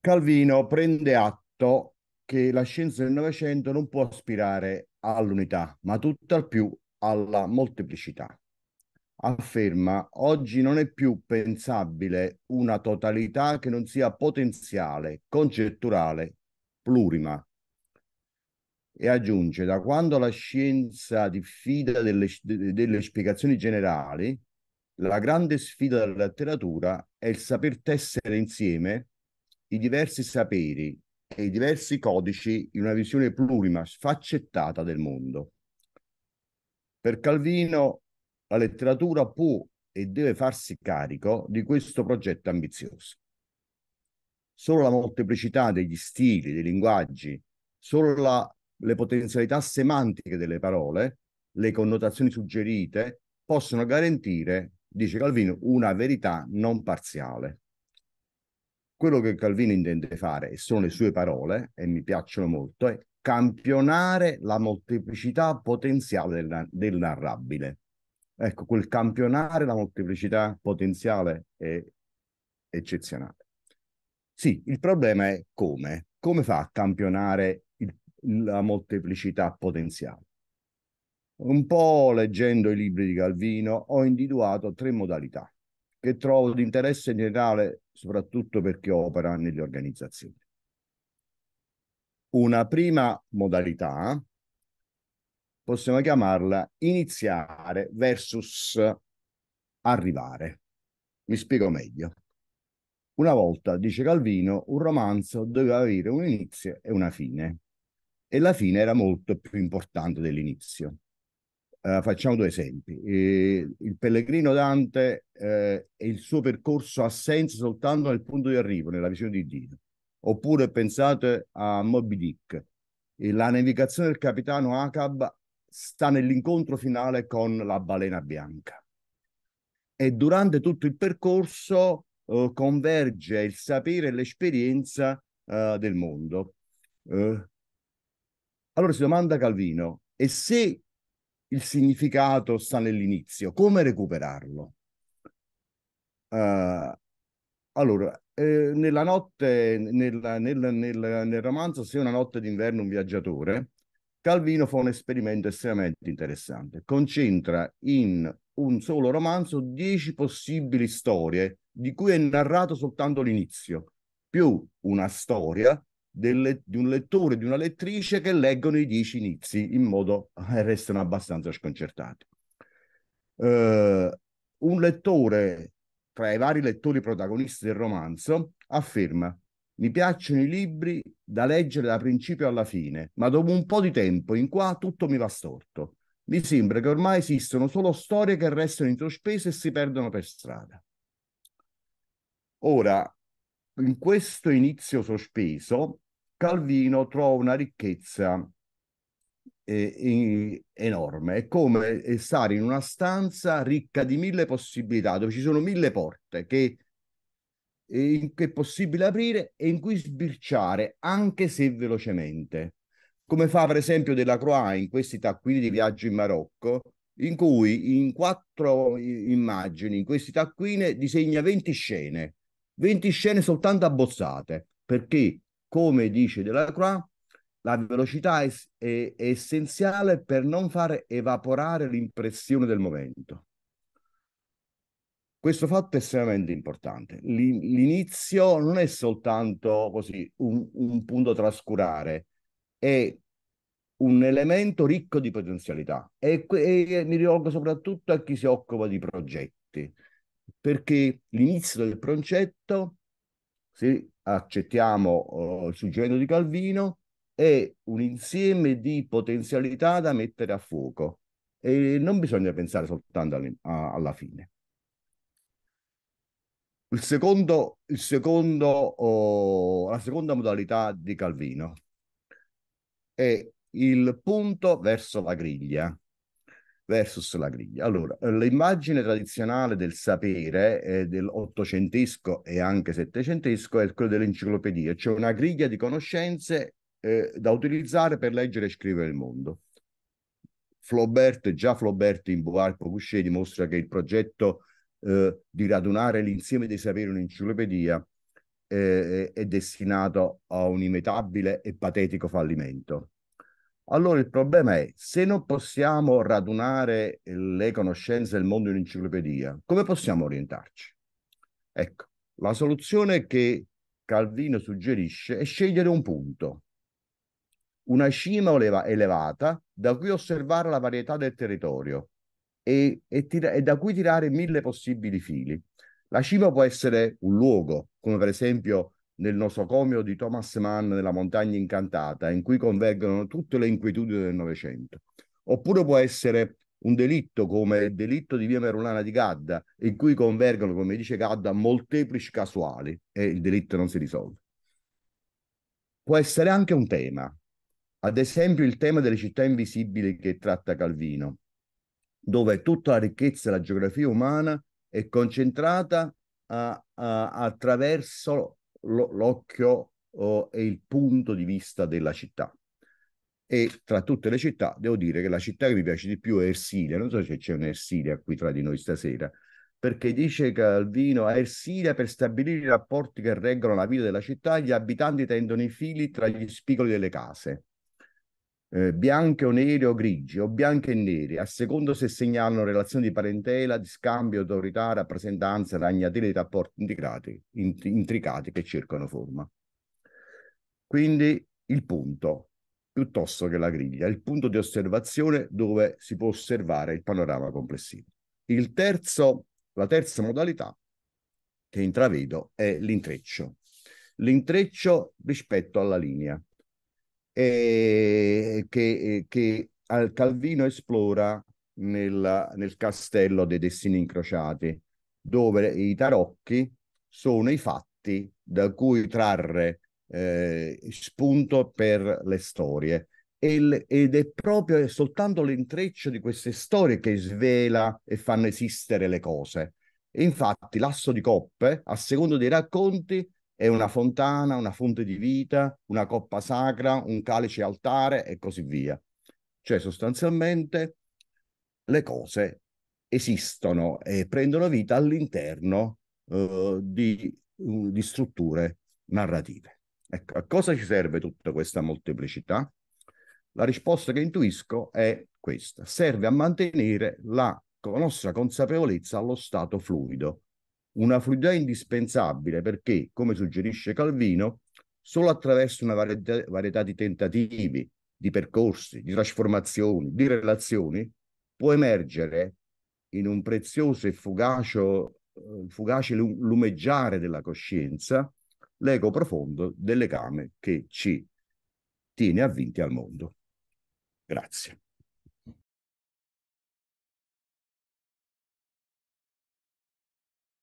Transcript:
Calvino prende atto detto che la scienza del Novecento non può aspirare all'unità, ma tutt'al più alla molteplicità. Afferma, oggi non è più pensabile una totalità che non sia potenziale, concettuale, plurima. E aggiunge, da quando la scienza diffida delle, delle spiegazioni generali, la grande sfida della letteratura è il saper tessere insieme i diversi saperi e i diversi codici in una visione plurima, sfaccettata del mondo. Per Calvino la letteratura può e deve farsi carico di questo progetto ambizioso. Solo la molteplicità degli stili, dei linguaggi, solo la, le potenzialità semantiche delle parole, le connotazioni suggerite, possono garantire, dice Calvino, una verità non parziale quello che Calvino intende fare, e sono le sue parole, e mi piacciono molto, è campionare la molteplicità potenziale del, del narrabile. Ecco, quel campionare la molteplicità potenziale è eccezionale. Sì, il problema è come. Come fa a campionare il, la molteplicità potenziale? Un po' leggendo i libri di Calvino ho individuato tre modalità che trovo di interesse generale soprattutto per chi opera nelle organizzazioni. Una prima modalità possiamo chiamarla iniziare versus arrivare. Mi spiego meglio. Una volta, dice Calvino, un romanzo doveva avere un inizio e una fine e la fine era molto più importante dell'inizio. Uh, facciamo due esempi. Eh, il pellegrino Dante eh, e il suo percorso ha senso soltanto nel punto di arrivo, nella visione di Dio. Oppure pensate a Moby Dick. E eh, la navigazione del capitano Acab sta nell'incontro finale con la balena bianca. E durante tutto il percorso eh, converge il sapere e l'esperienza del mondo. allora si domanda Calvino, e se il significato sta nell'inizio. Come recuperarlo? Uh, allora, eh, nella notte, nel, nel, nel, nel romanzo Se una notte d'inverno un viaggiatore, Calvino fa un esperimento estremamente interessante. Concentra in un solo romanzo dieci possibili storie, di cui è narrato soltanto l'inizio, più una storia delle, di un lettore, di una lettrice che leggono i dieci inizi in modo e eh, restano abbastanza sconcertati. Eh, un lettore, tra i vari lettori protagonisti del romanzo, afferma mi piacciono i libri da leggere da principio alla fine, ma dopo un po' di tempo in qua tutto mi va storto. Mi sembra che ormai esistano solo storie che restano in sospeso e si perdono per strada. Ora, in questo inizio sospeso Calvino trova una ricchezza eh, enorme. È come eh, stare in una stanza ricca di mille possibilità, dove ci sono mille porte che, eh, che è possibile aprire e in cui sbirciare, anche se velocemente. Come fa per esempio della Croix in questi taccuini di viaggio in Marocco, in cui in quattro immagini, in questi taccuini, disegna 20 scene, 20 scene soltanto abbozzate, perché come dice Delacroix, la velocità è, è, è, essenziale per non far evaporare l'impressione del momento. Questo fatto è estremamente importante. L'inizio non è soltanto così un, un punto trascurare, è un elemento ricco di potenzialità e, e mi rivolgo soprattutto a chi si occupa di progetti, perché l'inizio del progetto sì, accettiamo uh, il suggerimento di Calvino, è un insieme di potenzialità da mettere a fuoco e non bisogna pensare soltanto alla fine. Il secondo, il secondo, oh, la seconda modalità di Calvino è il punto verso la griglia versus la griglia. Allora, eh, l'immagine tradizionale del sapere eh, dell'ottocentesco e anche settecentesco è quella dell'enciclopedia, cioè una griglia di conoscenze eh, da utilizzare per leggere e scrivere il mondo. Flaubert, già Flaubert in Bouvard Couché dimostra che il progetto eh, di radunare l'insieme dei saperi in un'enciclopedia eh, è destinato a un imitabile e patetico fallimento allora il problema è, se non possiamo radunare le conoscenze del mondo in enciclopedia, come possiamo orientarci? Ecco, la soluzione che Calvino suggerisce è scegliere un punto, una cima elevata da cui osservare la varietà del territorio e, e, tira- e da cui tirare mille possibili fili. La cima può essere un luogo, come per esempio nel nosocomio di Thomas Mann nella Montagna Incantata, in cui convergono tutte le inquietudini del Novecento. Oppure può essere un delitto come il delitto di via Merulana di Gadda, in cui convergono, come dice Gadda, molteplici casuali e il delitto non si risolve. Può essere anche un tema, ad esempio il tema delle città invisibili che tratta Calvino, dove tutta la ricchezza della geografia umana è concentrata a, a, attraverso l'occhio oh, è il punto di vista della città. E tra tutte le città, devo dire che la città che mi piace di più è Ersilia. Non so se c'è un Ersilia qui tra di noi stasera, perché dice Calvino a Ersilia per stabilire i rapporti che reggono la vita della città, gli abitanti tendono i fili tra gli spigoli delle case eh, bianche o nere o grigi o bianche e nere, a secondo se segnalano relazioni di parentela, di scambio, autorità, rappresentanza, ragnatele di rapporti integrati, int- intricati che cercano forma. Quindi il punto, piuttosto che la griglia, il punto di osservazione dove si può osservare il panorama complessivo. Il terzo, la terza modalità che intravedo è l'intreccio. L'intreccio rispetto alla linea eh, che, che Calvino esplora nel, nel castello dei destini incrociati, dove i tarocchi sono i fatti da cui trarre eh, spunto per le storie. ed è proprio è soltanto l'intreccio di queste storie che svela e fanno esistere le cose. Infatti, l'asso di coppe, a secondo dei racconti, è una fontana, una fonte di vita, una coppa sacra, un calice altare e così via. Cioè sostanzialmente le cose esistono e prendono vita all'interno uh, di, uh, di, strutture narrative. Ecco, a cosa ci serve tutta questa molteplicità? La risposta che intuisco è questa. Serve a mantenere la nostra consapevolezza allo stato fluido, una fluidità indispensabile perché, come suggerisce Calvino, solo attraverso una varietà, varietà di tentativi, di percorsi, di trasformazioni, di relazioni, può emergere in un prezioso e fugacio, fugace eh, lumeggiare della coscienza l'eco profondo del legame che ci tiene avvinti al mondo. Grazie.